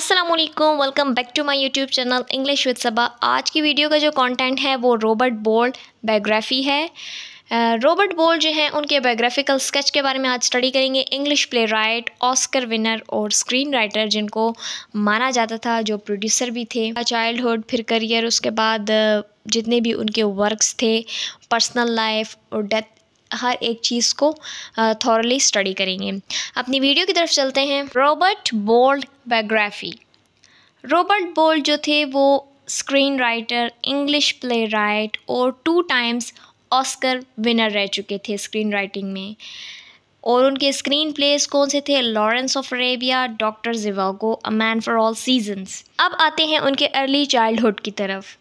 Aslam welcome back to my YouTube channel English with Saba आज की video का जो कॉन्टेंट है वो रॉबर्ट बोल्ड बायोग्राफी है रॉबर्ट बोल्ड जो हैं उनके बायोग्राफिकल स्केच के बारे में आज स्टडी करेंगे English playwright Oscar winner और स्क्रीन राइटर जिनको माना जाता था जो प्रोड्यूसर भी थे चाइल्डहुड फिर करियर उसके बाद जितने भी उनके वर्क्स थे पर्सनल लाइफ और डेथ हर एक चीज़ को थॉरली स्टडी करेंगे अपनी वीडियो की तरफ चलते हैं Robert Bolt biography Robert Bolt जो थे वो screen writer English playwright और टू टाइम्स ऑस्कर विनर रह चुके थे स्क्रीन राइटिंग में और उनके स्क्रीन प्लेस कौन से थे Lawrence of Arabia doctor Zhivago a man for all seasons अब आते हैं उनके अर्ली चाइल्डहुड की तरफ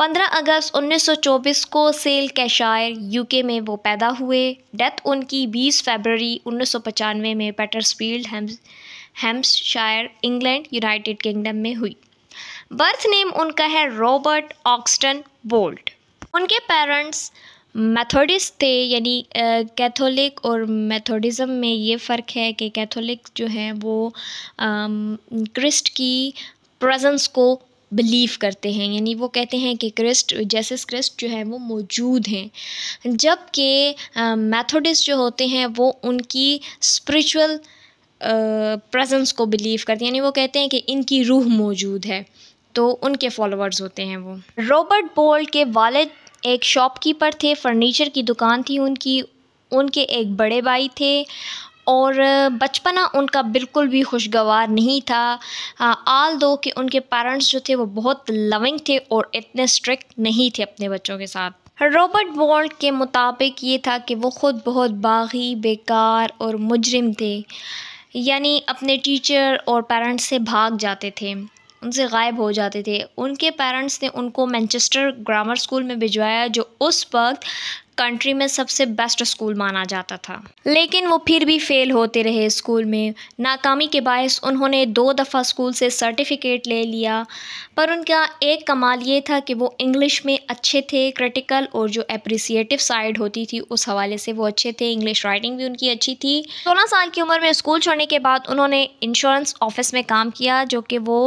15 अगस्त 1924 को सेल कैशायर यूके में वो पैदा हुए डेथ उनकी 20 फरवरी उन्नीस में Petersfield Hampshire England United Kingdom में हुई बर्थ नेम उनका है रॉबर्ट ऑक्सटन बोल्ट उनके पेरेंट्स मैथोडिस्ट थे यानी कैथोलिक और मैथोडिज़म में ये फ़र्क है कि कैथोलिक जो हैं वो क्रिस्ट की प्रेजेंस को बिलीव करते हैं यानी वो कहते हैं कि क्रिस्ट जैसेस क्रिस्ट जो है वो मौजूद हैं जबकि मैथोडिस्ट जो होते हैं वो उनकी स्पिरिचुअल प्रेजेंस को बिलीव करते हैं यानी वो कहते हैं कि इनकी रूह मौजूद है तो उनके फॉलोअर्स होते हैं वो रॉबर्ट बोल्ड के वालद एक शॉपकीपर थे फर्नीचर की दुकान थी उनकी उनके एक बड़े भाई थे और बचपना उनका बिल्कुल भी खुशगवार नहीं था आल दो कि उनके पेरेंट्स जो थे वो बहुत लविंग थे और इतने स्ट्रिक्ट नहीं थे अपने बच्चों के साथ रॉबर्ट वॉल्ट के मुताबिक ये था कि वो ख़ुद बहुत बागी बेकार और मुजरिम थे यानी अपने टीचर और पेरेंट्स से भाग जाते थे उनसे गायब हो जाते थे उनके पेरेंट्स ने उनको मैनचेस्टर ग्रामर स्कूल में भिजवाया जो उस वक्त कंट्री में सबसे बेस्ट स्कूल माना जाता था लेकिन वो फिर भी फेल होते रहे स्कूल में नाकामी के बायस उन्होंने दो दफ़ा स्कूल से सर्टिफिकेट ले लिया पर उनका एक कमाल ये था कि वो इंग्लिश में अच्छे थे क्रिटिकल और जो अप्रिसिएटिव साइड होती थी उस हवाले से वो अच्छे थे इंग्लिश राइटिंग भी उनकी अच्छी थी सोलह साल की उम्र में स्कूल छोड़ने के बाद उन्होंने इंश्योरेंस ऑफिस में काम किया जो कि वो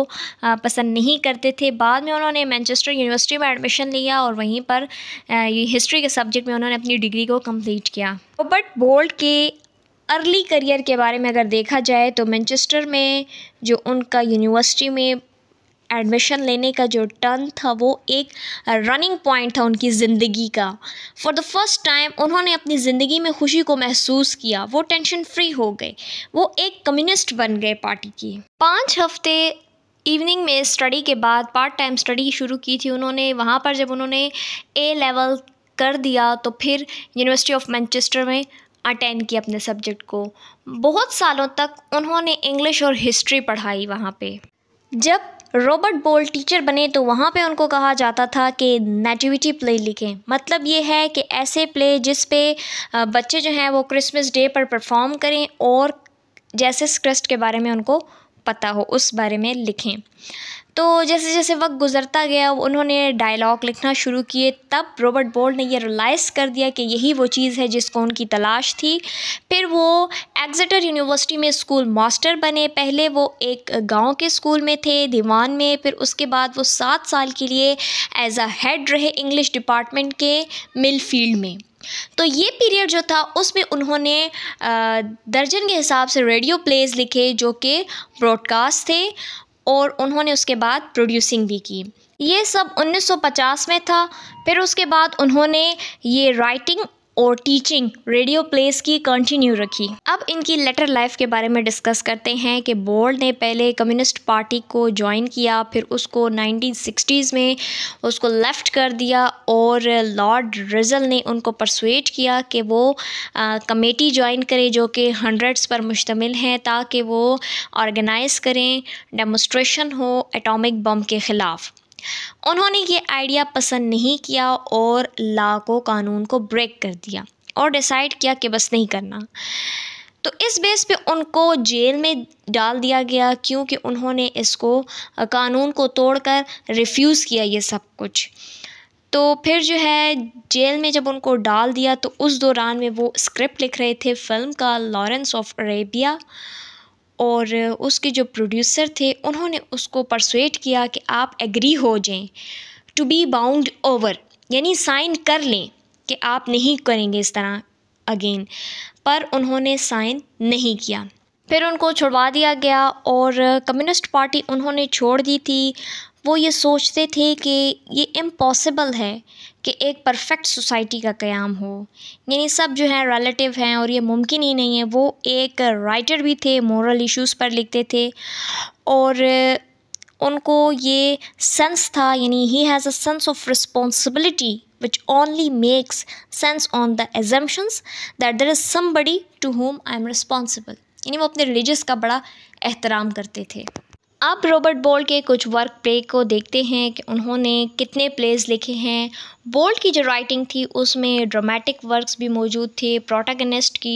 पसंद नहीं करते थे बाद में उन्होंने मैनचेस्टर यूनिवर्सिटी में एडमिशन लिया और वहीं पर हिस्ट्री के सब्जेक्ट में उन्होंने अपनी डिग्री को कंप्लीट किया रॉबर्ट बोल्ट के अर्ली करियर के बारे में अगर देखा जाए तो मैनचेस्टर में जो उनका यूनिवर्सिटी में एडमिशन लेने का जो टर्न था वो एक रनिंग पॉइंट था उनकी ज़िंदगी का फॉर द फर्स्ट टाइम उन्होंने अपनी ज़िंदगी में खुशी को महसूस किया वो टेंशन फ्री हो गए वो एक कम्युनिस्ट बन गए पार्टी की पाँच हफ्ते इवनिंग में स्टडी के बाद पार्ट टाइम स्टडी शुरू की थी उन्होंने वहाँ पर जब उन्होंने ए लेवल कर दिया तो फिर यूनिवर्सिटी ऑफ मैनचेस्टर में अटेंड किया अपने सब्जेक्ट को बहुत सालों तक उन्होंने इंग्लिश और हिस्ट्री पढ़ाई वहाँ पे जब रॉबर्ट बोल टीचर बने तो वहाँ पे उनको कहा जाता था कि नेटिविटी प्ले लिखें मतलब ये है कि ऐसे प्ले जिस पे बच्चे जो हैं वो क्रिसमस डे पर परफॉर्म करें और जैसे क्रिस्ट के बारे में उनको पता हो उस बारे में लिखें तो जैसे जैसे वक्त गुजरता गया उन्होंने डायलॉग लिखना शुरू किए तब रॉबर्ट बोल्ड ने यह रियलाइज़ कर दिया कि यही वो चीज़ है जिसको उनकी तलाश थी फिर वो एग्जटर यूनिवर्सिटी में स्कूल मास्टर बने पहले वो एक गांव के स्कूल में थे दीवान में फिर उसके बाद वो सात साल के लिए एज अ हेड रहे इंग्लिश डिपार्टमेंट के मिल फील्ड में तो ये पीरियड जो था उसमें उन्होंने दर्जन के हिसाब से रेडियो प्लेज लिखे जो कि ब्रॉडकास्ट थे और उन्होंने उसके बाद प्रोड्यूसिंग भी की ये सब 1950 में था फिर उसके बाद उन्होंने ये राइटिंग और टीचिंग रेडियो प्लेस की कंटिन्यू रखी अब इनकी लेटर लाइफ के बारे में डिस्कस करते हैं कि बोर्ड ने पहले कम्युनिस्ट पार्टी को ज्वाइन किया फिर उसको 1960s में उसको लेफ़्ट कर दिया और लॉर्ड रिजल ने उनको परसुएट किया कि वो कमेटी ज्वाइन करें जो कि हंड्रेड्स पर मुश्तमिल हैं ताकि वो ऑर्गेनाइज़ करें डेमोस्ट्रेशन हो एटॉमिक बम के ख़िलाफ़ उन्होंने ये आइडिया पसंद नहीं किया और ला को कानून को ब्रेक कर दिया और डिसाइड किया कि बस नहीं करना तो इस बेस पे उनको जेल में डाल दिया गया क्योंकि उन्होंने इसको कानून को तोड़कर रिफ्यूज़ किया ये सब कुछ तो फिर जो है जेल में जब उनको डाल दिया तो उस दौरान में वो स्क्रिप्ट लिख रहे थे फ़िल्म का लॉरेंस ऑफ अरेबिया और उसके जो प्रोड्यूसर थे उन्होंने उसको परसुएट किया कि आप एग्री हो जाएं टू बी बाउंड ओवर यानी साइन कर लें कि आप नहीं करेंगे इस तरह अगेन पर उन्होंने साइन नहीं किया फिर उनको छुड़वा दिया गया और कम्युनिस्ट पार्टी उन्होंने छोड़ दी थी वो ये सोचते थे कि ये इम्पॉसिबल है कि एक परफेक्ट सोसाइटी का क़्याम हो यानी सब जो है रिलेटिव हैं और ये मुमकिन ही नहीं है वो एक राइटर भी थे मोरल इश्यूज़ पर लिखते थे और उनको ये सेंस था यानी he has a sense of responsibility which only makes sense on the assumption that there is somebody to whom I am responsible यानी वो अपने रिलीजस का बड़ा एहतराम करते थे अब रॉबर्ट बोल्ट के कुछ वर्क प्ले को देखते हैं कि उन्होंने कितने प्लेज लिखे हैं बोल्ट की जो राइटिंग थी उसमें ड्रामेटिक वर्क्स भी मौजूद थे प्रोटागनिस्ट की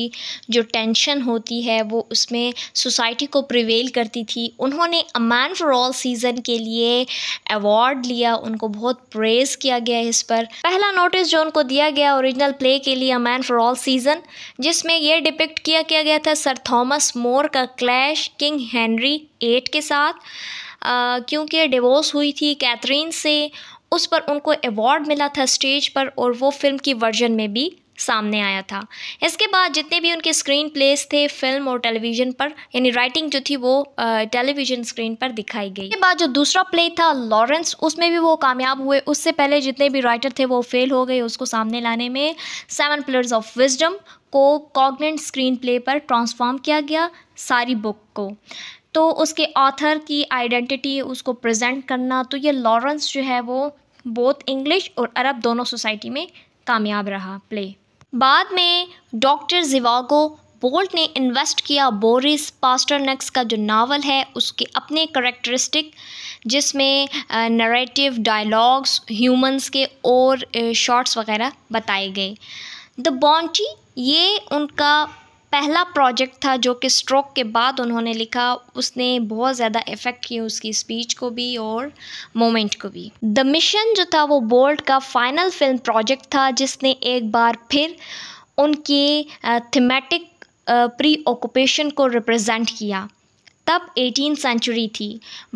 जो टेंशन होती है वो उसमें सोसाइटी को प्रिवेल करती थी उन्होंने a man for all season के लिए अवार्ड लिया उनको बहुत प्रेज़ किया गया इस पर पहला नोटिस जो उनको दिया गया ओरिजिनल प्ले के लिए a man for all season जिसमें यह डिपिक्ट किया किया गया था सर थॉमस मोर का क्लैश किंग हैंनरी एट के साथ क्योंकि डिवोर्स हुई थी कैथरीन से उस पर उनको अवार्ड मिला था स्टेज पर और वो फिल्म की वर्जन में भी सामने आया था इसके बाद जितने भी उनके स्क्रीन प्लेस थे फिल्म और टेलीविज़न पर यानी राइटिंग जो थी वो टेलीविज़न स्क्रीन पर दिखाई गई इसके बाद जो दूसरा प्ले था लॉरेंस उसमें भी वो कामयाब हुए उससे पहले जितने भी राइटर थे वो फेल हो गए उसको सामने लाने में सेवन पिलर्स ऑफ विजडम को कॉग्नेंट स्क्रीन प्ले पर ट्रांसफॉर्म किया गया सारी बुक को तो उसके ऑथर की आइडेंटिटी उसको प्रेजेंट करना तो ये लॉरेंस जो है वो बोथ इंग्लिश और अरब दोनों सोसाइटी में कामयाब रहा प्ले बाद में डॉक्टर जिवागो बोल्ट ने इन्वेस्ट किया बोरिस पास्टरनक्स का जो नावल है उसके अपने करेक्टरिस्टिक जिसमें नरेटिव डायलॉग्स ह्यूमंस के और शॉर्ट्स वगैरह बताए गए द बॉन्टी ये उनका पहला प्रोजेक्ट था जो कि स्ट्रोक के बाद उन्होंने लिखा उसने बहुत ज़्यादा इफ़ेक्ट किया उसकी स्पीच को भी और मोमेंट को भी द मिशन जो था वो बोल्ट का फाइनल फिल्म प्रोजेक्ट था जिसने एक बार फिर उनके थीमेटिक प्री ऑक्यूपेशन को रिप्रेजेंट किया तब एटीन सेंचुरी थी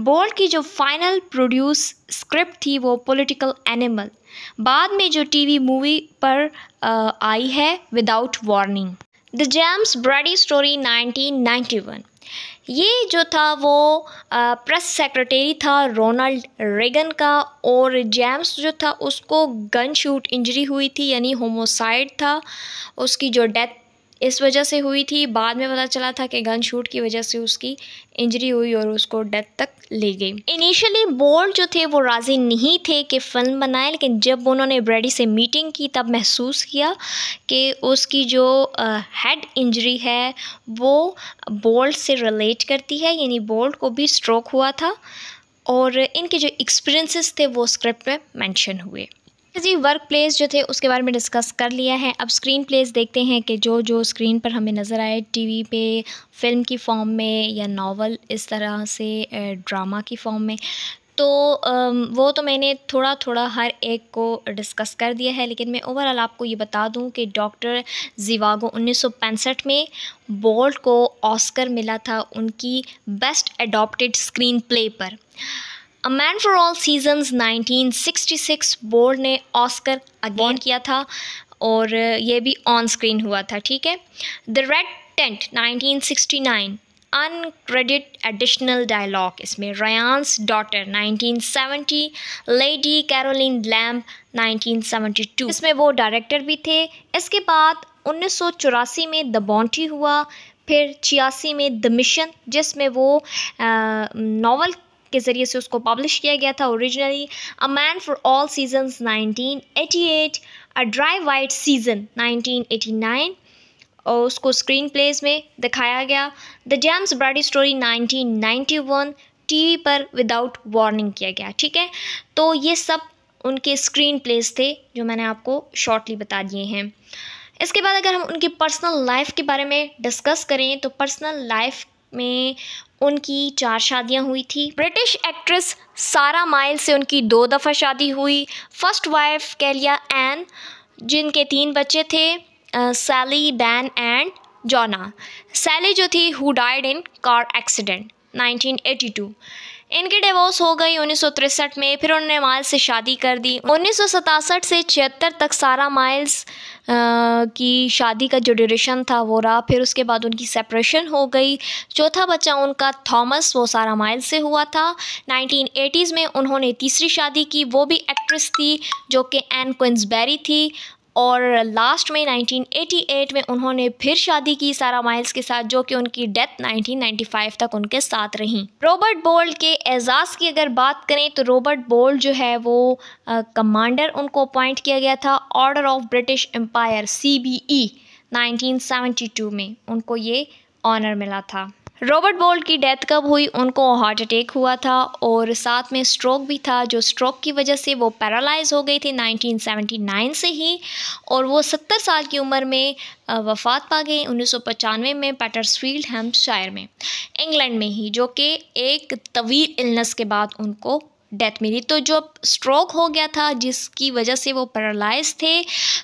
बोल्ट की जो फाइनल प्रोड्यूस स्क्रिप्ट थी वो पॉलिटिकल एनिमल बाद में जो टीवी मूवी पर आ, आई है without warning the James Brady story 1991 ये जो था वो प्रेस सेक्रेटरी था रोनाल्ड रेगन का और जेम्स जो था उसको गन शूट इंजरी हुई थी यानी होमोसाइड था उसकी जो डेथ इस वजह से हुई थी बाद में पता चला था कि गन शूट की वजह से उसकी इंजरी हुई और उसको डेथ तक ले गई इनिशियली बोल्ड जो थे वो राज़ी नहीं थे कि फ़िल्म बनाए लेकिन जब उन्होंने ब्रेडी से मीटिंग की तब महसूस किया कि उसकी जो हेड इंजरी है वो बोल्ड से रिलेट करती है यानी बोल्ड को भी स्ट्रोक हुआ था और इनके जो एक्सपीरियंसेस थे वो स्क्रिप्ट में मेंशन हुए जी वर्क प्लेस जो थे उसके बारे में डिस्कस कर लिया है अब स्क्रीन प्लेस देखते हैं कि जो जो स्क्रीन पर हमें नज़र आए टीवी पे फिल्म की फॉर्म में या नावल इस तरह से ड्रामा की फॉर्म में तो वो तो मैंने थोड़ा थोड़ा हर एक को डिस्कस कर दिया है लेकिन मैं ओवरऑल आपको ये बता दूं कि डॉक्टर जीवागो उन्नीस में बोल्ट को ऑस्कर मिला था उनकी बेस्ट एडॉप्टेड स्क्रीन प्ले पर a man for all sixty 1966 Bolt ने ऑस्कर अगेन किया था और ये भी ऑन स्क्रीन हुआ था ठीक है the red tent 1969 uncredited additional dialogue इसमें Ryan's daughter 1970 lady Caroline Lamb 1972 इसमें वो डायरेक्टर भी थे इसके बाद चौरासी में द बॉन्टी हुआ फिर छियासी में द मिशन जिसमें वो नावल के ज़रिए से उसको पब्लिश किया गया था originally a man for all season 1988 a dry white season 1989 और उसको स्क्रीन प्लेज में दिखाया गया the James Brady story 1991 TV पर विदाउट वार्निंग किया गया ठीक है तो ये सब उनके स्क्रीन प्लेस थे जो मैंने आपको शॉर्टली बता दिए हैं इसके बाद अगर हम उनकी पर्सनल लाइफ के बारे में डिस्कस करें तो पर्सनल लाइफ में उनकी चार शादियां हुई थी ब्रिटिश एक्ट्रेस सारा माइल से उनकी दो दफ़ा शादी हुई फर्स्ट वाइफ कैलिया एन जिनके तीन बच्चे थे सैली बैन एंड जॉना सैली जो थी who died in car accident 1982 इनकी डिवोर्स हो गई उन्नीस में फिर उन्होंने माइल्स से शादी कर दी उन्नीस से छिहत्तर तक सारा माइल्स की शादी का जो ड्यूरेशन था वो रहा फिर उसके बाद उनकी सेपरेशन हो गई चौथा बच्चा उनका थॉमस वो सारा माइल्स से हुआ था 1980s में उन्होंने तीसरी शादी की वो भी एक्ट्रेस थी जो कि एन क्विंसबेरी थी और लास्ट में 1988 में उन्होंने फिर शादी की सारा माइल्स के साथ जो कि उनकी डेथ 1995 तक उनके साथ रहीं रॉबर्ट बोल्ड के एजाज़ की अगर बात करें तो रॉबर्ट बोल्ड जो है वो कमांडर उनको अपॉइंट किया गया था order of British Empire C 1972 में उनको ये ऑनर मिला था रॉबर्ट बोल्ट की डेथ कब हुई उनको हार्ट अटैक हुआ था और साथ में स्ट्रोक भी था जो स्ट्रोक की वजह से वो पैरालाइज हो गई थी 1979 से ही और वो 70 साल की उम्र में वफात पा गए उन्नीस में पैटर्सफील्ड हेम्पशायर में इंग्लैंड में ही जो कि एक तवील इलनेस के बाद उनको डेथ मिली तो जो स्ट्रोक हो गया था जिसकी वजह से वो पैरालाइज थे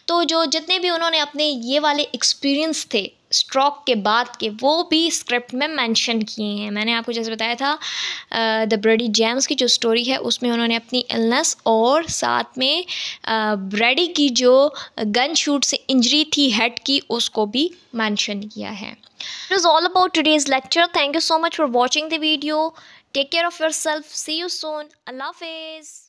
तो जो जितने भी उन्होंने अपने ये वाले एक्सपीरियंस थे स्ट्रोक के बाद के वो भी स्क्रिप्ट में मेंशन किए हैं मैंने आपको जैसे बताया था द ब्रेडी जेम्स की जो स्टोरी है उसमें उन्होंने अपनी इलनेस और साथ में ब्रेडी की जो गन शूट से इंजरी थी हेड की उसको भी मेंशन किया है it is all about today's lecture thank you so much for watching the video take care of yourself see you soon अल्लाह हाफिज़